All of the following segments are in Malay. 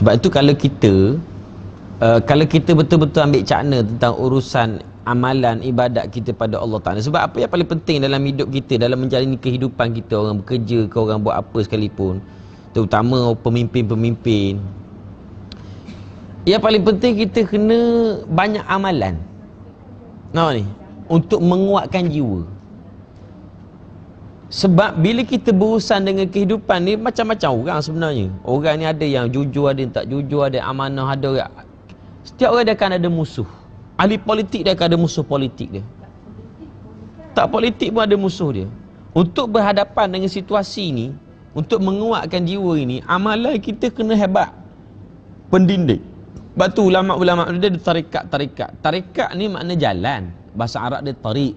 Sebab itu kalau kita uh, kalau kita betul-betul ambil cakna tentang urusan amalan ibadat kita pada Allah Taala. Sebab apa yang paling penting dalam hidup kita, dalam menjalani kehidupan kita, orang bekerja ke orang buat apa sekalipun, terutama pemimpin-pemimpin. Yang paling penting kita kena banyak amalan. Nampak ni? Untuk menguatkan jiwa. Sebab bila kita berurusan dengan kehidupan ni macam-macam orang sebenarnya. Orang ni ada yang jujur, ada yang tak jujur, ada amanah, ada orang. Setiap orang dia akan ada musuh. Ahli politik dia akan ada musuh politik dia. Tak politik pun ada musuh dia. Untuk berhadapan dengan situasi ni, untuk menguatkan jiwa ini, amalan kita kena hebat. Pendindik. Sebab tu ulama-ulama dia ada tarikat-tarikat. Tarikat ni makna jalan. Bahasa Arab dia tarik.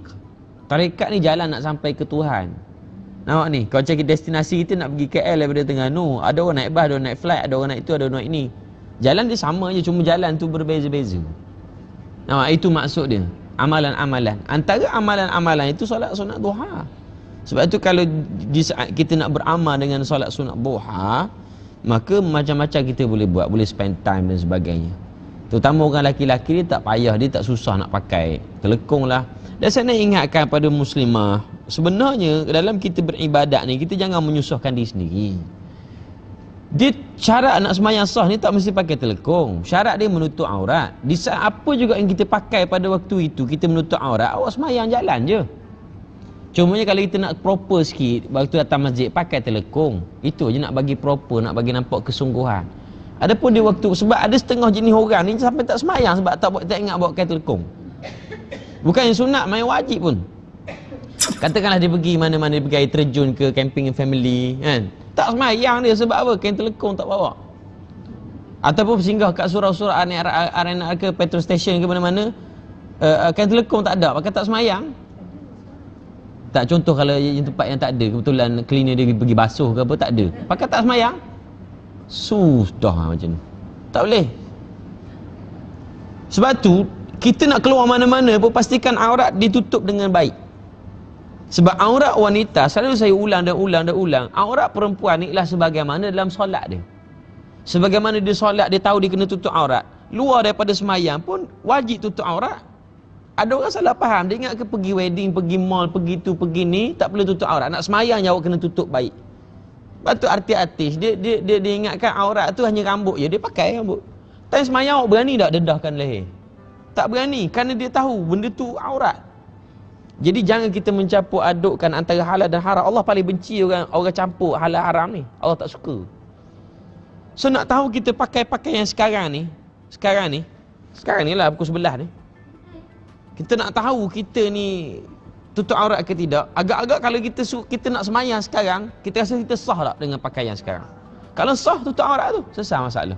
Tarikat ni jalan nak sampai ke Tuhan. Nampak ni, kau cari destinasi kita nak pergi KL daripada Terengganu. Ada orang naik bas, ada orang naik flight, ada orang naik itu, ada orang naik ini. Jalan dia sama je, cuma jalan tu berbeza-beza. Nampak, itu maksud dia. Amalan-amalan. Antara amalan-amalan itu solat sunat duha. Sebab itu kalau di saat kita nak beramal dengan solat sunat duha, maka macam-macam kita boleh buat, boleh spend time dan sebagainya. Terutama orang laki-laki ni tak payah, dia tak susah nak pakai. Kelekung lah. Dan saya nak ingatkan pada muslimah, sebenarnya dalam kita beribadat ni, kita jangan menyusahkan diri sendiri. Dia syarat nak semayang sah ni tak mesti pakai telekong. Syarat dia menutup aurat. Di saat apa juga yang kita pakai pada waktu itu, kita menutup aurat, awak semayang jalan je. Cuma ni kalau kita nak proper sikit, waktu datang masjid, pakai telekong. Itu je nak bagi proper, nak bagi nampak kesungguhan. Ada pun di waktu sebab ada setengah jenis orang ni sampai tak semayang sebab tak buat tak ingat bawa kain telekung. Bukan yang sunat, main wajib pun. Katakanlah dia pergi mana-mana dia pergi terjun ke camping family kan. Tak semayang dia sebab apa? Kain telekung tak bawa. Ataupun singgah kat surau-surau arena ke petrol station ke mana-mana uh, eh, eh, kain telekung tak ada, maka tak semayang. Tak contoh kalau yang tempat yang tak ada, kebetulan cleaner dia pergi basuh ke apa tak ada. Pakai tak semayang. Sudah macam ni Tak boleh Sebab tu Kita nak keluar mana-mana pun Pastikan aurat ditutup dengan baik Sebab aurat wanita Selalu saya ulang dan ulang dan ulang Aurat perempuan ni lah sebagaimana dalam solat dia Sebagaimana dia solat Dia tahu dia kena tutup aurat Luar daripada semayang pun Wajib tutup aurat ada orang salah faham, dia ingat ke pergi wedding, pergi mall, pergi tu, pergi ni, tak perlu tutup aurat. Nak semayang je awak kena tutup baik patut arti artis dia dia dia ingatkan aurat tu hanya rambut je dia pakai rambut Tanya semayang awak berani tak dedahkan leher tak berani kerana dia tahu benda tu aurat jadi jangan kita mencampur adukkan antara halal dan haram Allah paling benci orang orang campur halal haram ni Allah tak suka so nak tahu kita pakai pakai yang sekarang ni sekarang ni sekarang ni lah pukul sebelah ni kita nak tahu kita ni tutup aurat ke tidak agak-agak kalau kita kita nak semayang sekarang kita rasa kita sah tak dengan pakaian sekarang kalau sah tutup aurat tu selesai masalah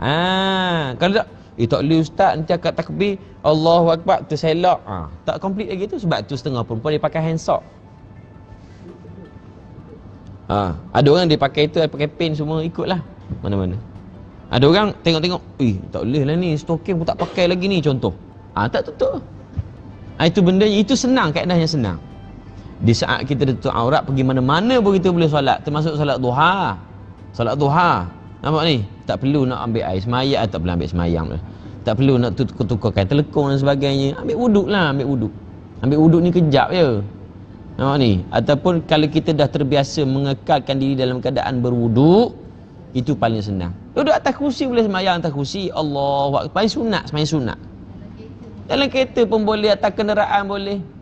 ha, kalau tak eh tak boleh ustaz nanti akan takbir Allahu Akbar tu selok ha, tak komplit lagi tu sebab tu setengah perempuan dia pakai hand sock ha, ada orang dia pakai tu dia pakai pen semua ikutlah mana-mana ada orang tengok-tengok eh tak boleh lah ni stocking pun tak pakai lagi ni contoh ha, tak tutup Ah, itu benda itu senang kaedahnya senang di saat kita tutup aurat pergi mana-mana pun kita boleh solat termasuk solat duha solat duha nampak ni tak perlu nak ambil air semayak atau perlu ambil semayang tak perlu nak tukar-tukarkan telekong dan sebagainya ambil wuduklah, ambil wuduk ambil wuduk ni kejap je nampak ni ataupun kalau kita dah terbiasa mengekalkan diri dalam keadaan berwuduk itu paling senang duduk atas kursi boleh semayang atas kursi Allah paling sunat semayang sunat dalam kereta pun boleh, atas kenderaan boleh.